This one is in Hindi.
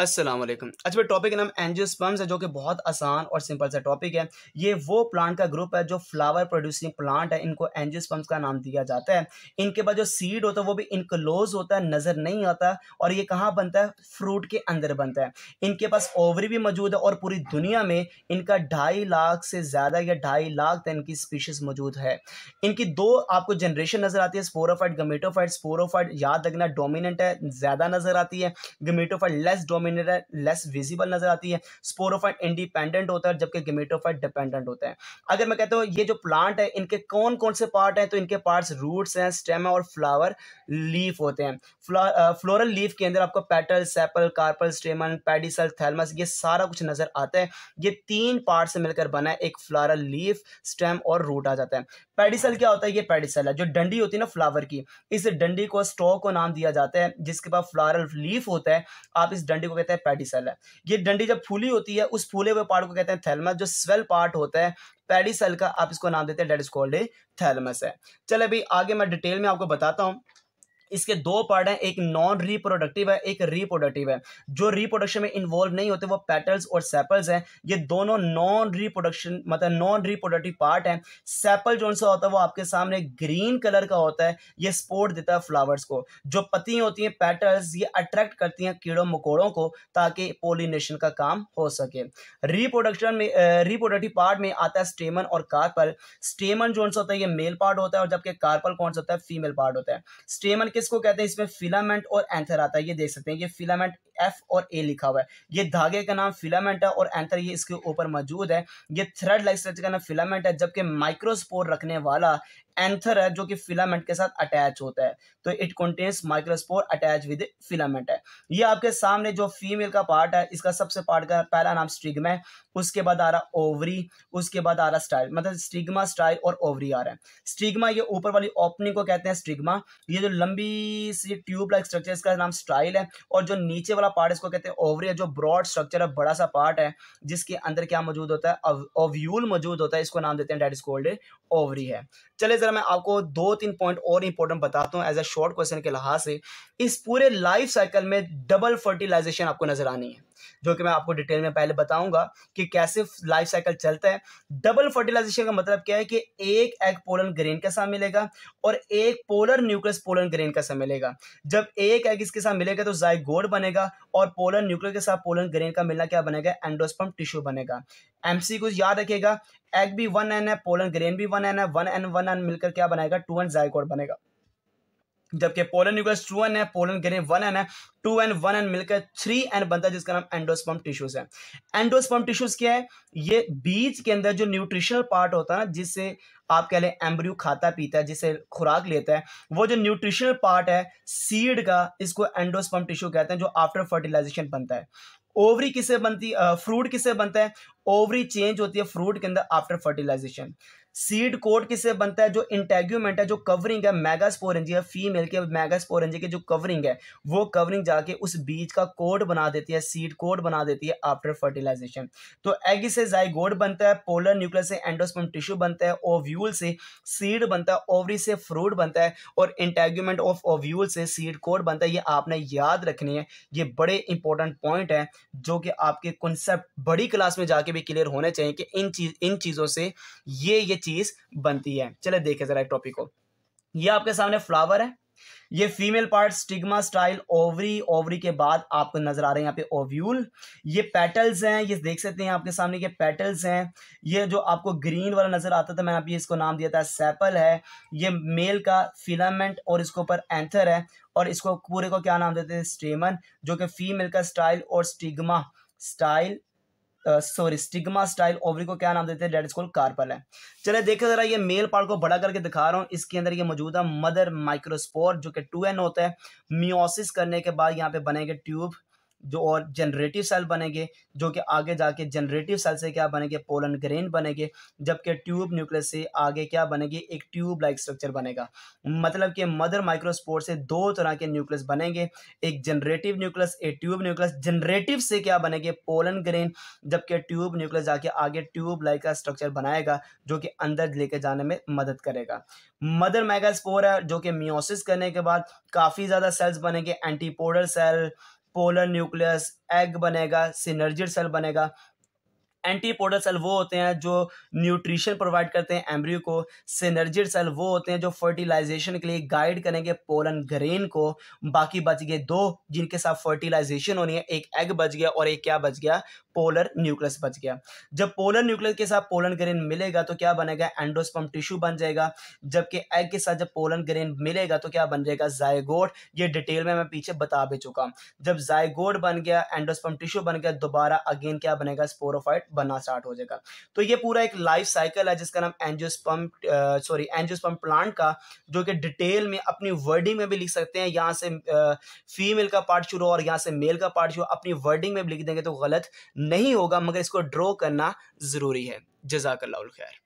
असलम अच्छा भाई टॉपिक का नाम एंजियोस्पर्म्स है जो कि बहुत आसान और सिंपल सा टॉपिक है ये वो प्लांट का ग्रुप है जो फ्लावर प्रोड्यूसिंग प्लांट है इनको एंजियोस्पर्म्स का नाम दिया जाता है इनके बाद जो सीड होता है वो भी इनक्लोज होता है नज़र नहीं आता और ये कहाँ बनता है फ्रूट के अंदर बनता है इनके पास ओवरी भी मौजूद है और पूरी दुनिया में इनका ढाई लाख से ज़्यादा या ढाई लाख तक इनकी स्पीशीज़ मौजूद है इनकी दो आपको जनरेशन नज़र आती है स्पोरोफाइट गमेटोफाइट स्पोरोफाइट याद रखना डोमिनेंट है ज़्यादा नज़र आती है गमेटोफाइट लेस डोमिनेट है लेस विजिबल नजर आती है स्पोरोफाइट इंडिपेंडेंट होता है जबकि गेमेटोफाइट डिपेंडेंट होता है अगर मैं कहता हूँ ये जो प्लांट है इनके कौन कौन से पार्ट हैं तो इनके पार्ट्स रूट्स हैं स्टेम है और फ्लावर लीफ होते हैं फ्लोरल लीफ के अंदर आपको petal sepal carpel stamen pedicel thalamus ये सारा कुछ नजर आता है ये तीन पार्ट से मिलकर बना है एक फ्लोरल लीफ स्टेम और रूट आ जाता है पेडिसल क्या होता है ये पेडिसल है जो डंडी होती है ना फ्लावर की इस डंडी को स्टॉक को नाम दिया जाता है जिसके पास फ्लोरल लीफ होता है आप इस डंडी को कहते हैं पेडिसल है ये डंडी जब फूली होती है उस फूले हुए पार्ट को कहते हैं थैलमस जो स्वेल पार्ट होता है पेडिसल का आप इसको नाम देते हैं that is called a thalamus है चले अभी आगे मैं डिटेल में आपको बताता हूँ इसके दो पार्ट हैं एक नॉन रिप्रोडक्टिव है एक रिप्रोडक्टिव है जो रिप्रोडक्शन में इन्वॉल्व नहीं होते वो पेटल्स और सेपल्स हैं ये दोनों नॉन रिप्रोडक्शन मतलब नॉन रिप्रोडक्टिव पार्ट हैं सेपल जो सा होता है वो आपके सामने ग्रीन कलर का होता है ये स्पोर्ट देता है फ्लावर्स को जो पत्ती होती हैं पैटल्स ये अट्रैक्ट करती हैं कीड़ों मकोड़ों को ताकि पोलिनेशन का काम हो सके रिप्रोडक्शन में रिप्रोडक्टिव पार्ट में आता है स्टेमन और कार्पल स्टेमन जो होता है ये मेल पार्ट होता है और जबकि कार्पल कौन सा होता है फीमेल पार्ट होता है स्टेमन के किसको कहते हैं इसमें फिलामेंट और एंथर आता है ये देख सकते हैं ये फिलामेंट एफ और ए लिखा हुआ है ये धागे का नाम फिलामेंट है और एंथर ये इसके ऊपर मौजूद है ये थ्रेड लाइक स्ट्रक्चर का नाम फिलामेंट है जबकि माइक्रोस्पोर रखने वाला एंथर है जो कि फिलामेंट के साथ अटैच होता है तो it contains microspore attach with filament है ये आपके सामने जो फीमेल का पार्ट है इसका सबसे पार्ट का पहला नाम स्ट्रिग्मा है उसके बाद आ रहा ओवरी उसके बाद आ रहा स्टाइल मतलब स्ट्रिग्मा स्टाइल और ओवरी आ रहा है स्ट्रिग्मा ये ऊपर वाली ओपनिंग को कहते हैं स्ट्रिग्मा ये जो लंबी सी ट्यूब लाइक स्ट्रक्चर इसका नाम स्टाइल है और जो नीचे वाला पार्ट इसको कहते हैं ओवरी है जो ब्रॉड स्ट्रक्चर है बड़ा सा पार्ट है जिसके अंदर क्या मौजूद होता है ओव्यूल मौजूद होता है इसको नाम देते हैं डेट इज कोल्ड ओवरी है चले जरा मैं आपको दो तीन पॉइंट और इंपॉर्टेंट बताता हूँ एज ए शॉर्ट क्वेश्चन के लिहाज से इस पूरे लाइफ साइकिल में डबल फर्टिलाइजेशन आपको नजर आनी है जो कि मैं आपको डिटेल में पहले बताऊंगा कि कैसे लाइफ साइकिल चलता है डबल फर्टिलाइजेशन का मतलब क्या है कि एक एग पोलन ग्रेन के साथ मिलेगा और एक पोलर न्यूक्लियस पोलन ग्रेन के साथ मिलेगा जब एक एग इसके साथ मिलेगा तो जायगोड बनेगा और पोलर न्यूक्लियस के साथ पोलन ग्रेन का मिलना क्या बनेगा एंडोस्पम टिश्यू बनेगा एमसी कुछ याद रखेगा एग भी वन एन है पोलन ग्रेन भी वन एन है वन एन वन एन मिलकर क्या बनाएगा टू एन जायकोड बनेगा जबकि पोलन यूगस टू एन है पोलन ग्रे वन एन है टू एन वन एन मिलकर थ्री एन बनता है जिसका नाम एंडोस्पम टिश्यूज है एंडोस्पम टिश्यूज क्या है ये बीज के अंदर जो न्यूट्रिशनल पार्ट होता है ना जिससे आप कह लें एम्ब्रियो खाता पीता है जिसे खुराक लेता है वो जो न्यूट्रिशनल पार्ट है सीड का इसको एंडोस्पम टिश्यू कहते हैं जो आफ्टर फर्टिलाइजेशन बनता है ओवरी किसे बनती फ्रूट किसे बनता है ओवरी चेंज होती है फ्रूट के अंदर आफ्टर फर्टिलाइजेशन सीड कोट किससे बनता है जो इंटेग्यूमेंट है जो कवरिंग है मैगास्पोरेंजी है फीमेल के मैगास्पोरेंजी के जो कवरिंग है वो कवरिंग जाके उस बीज का कोट बना देती है सीड कोट बना देती है आफ्टर फर्टिलाइजेशन तो एग से जाइगोड बनता है पोलर न्यूक्लियस से एंडोस्पम टिश्यू बनता है ओव्यूल से सीड बनता है ओवरी से फ्रूट बनता है और इंटेग्यूमेंट ऑफ ओव्यूल से सीड कोट बनता है ये आपने याद रखनी है ये बड़े इंपॉर्टेंट पॉइंट है जो कि आपके कॉन्सेप्ट बड़ी क्लास में जाके भी क्लियर होने चाहिए कि इन चीज इन चीज़ों से ये ये चीज बनती है चले देखे जरा टॉपिक को ये आपके सामने फ्लावर है ये female part stigma style ovary ovary के बाद आपको नजर आ रहे हैं यहाँ पे ओव्यूल ये पेटल्स हैं ये देख सकते हैं आपके सामने के पेटल्स हैं ये जो आपको ग्रीन वाला नजर आता था मैंने अभी इसको नाम दिया था सैपल है ये मेल का फिलामेंट और इसके ऊपर एंथर है और इसको पूरे को क्या नाम देते हैं स्टेमन जो कि फीमेल का स्टाइल और stigma style sorry stigma style ovary को क्या नाम देते हैं डेट इज कॉल्ड कार्पल है चले देखे जरा ये मेल पार्ट को बड़ा करके दिखा रहा हूँ इसके अंदर ये मौजूद है मदर माइक्रोस्पोर जो कि टू एन होता है मियोसिस करने के बाद यहाँ पे बनेंगे ट्यूब जो और जनरेटिव सेल बनेंगे जो कि आगे जाके जनरेटिव सेल से क्या बनेंगे पोलन ग्रेन बनेंगे जबकि ट्यूब न्यूक्लियस से आगे क्या बनेगी एक ट्यूब लाइक स्ट्रक्चर बनेगा मतलब कि मदर माइक्रोस्पोर से दो तरह के न्यूक्लियस बनेंगे एक जनरेटिव न्यूक्लियस एक ट्यूब न्यूक्लियस जनरेटिव से क्या बनेंगे पोलन ग्रेन जबकि ट्यूब न्यूक्लियस जाके आगे ट्यूब लाइक का स्ट्रक्चर बनाएगा जो कि अंदर लेके जाने में मदद करेगा मदर मैगा है जो कि मियोसिस करने के बाद काफ़ी ज़्यादा सेल्स बनेंगे antipodal cell polar nucleus egg बनेगा सिनर्जिड सेल बनेगा एंटीपोडल सेल वो होते हैं जो न्यूट्रिशन प्रोवाइड करते हैं एम्ब्रियो को सिनर्जिड सेल वो होते हैं जो फर्टिलाइजेशन के लिए गाइड करेंगे पोलन ग्रेन को बाकी बच गए दो जिनके साथ फर्टिलाइजेशन होनी है एक एग बच गया और एक क्या बच गया पोलर न्यूक्लियस बच गया जब पोलर न्यूक्लियस के साथ पोलन ग्रेन मिलेगा तो क्या बनेगा एंडोस्पम टिश्यू बन जाएगा जबकि एग के साथ जब पोलन ग्रेन मिलेगा तो क्या बन जाएगा जायगोड ये डिटेल में मैं पीछे बता भी चुका जब जायगोड बन गया एंडोस्पम टिश्यू बन गया दोबारा अगेन क्या बनेगा स्पोरोफाइट बनना स्टार्ट हो जाएगा तो ये पूरा एक लाइफ साइकिल है जिसका नाम एंजियोस्पम सॉरी एंजियोस्पम प्लांट का जो कि डिटेल में अपनी वर्डिंग में भी लिख सकते हैं यहाँ से फीमेल का पार्ट शुरू और यहाँ से मेल का पार्ट शुरू अपनी वर्डिंग में भी लिख देंगे तो गलत नहीं होगा मगर इसको ड्रॉ करना ज़रूरी है जजाकल्ला खैर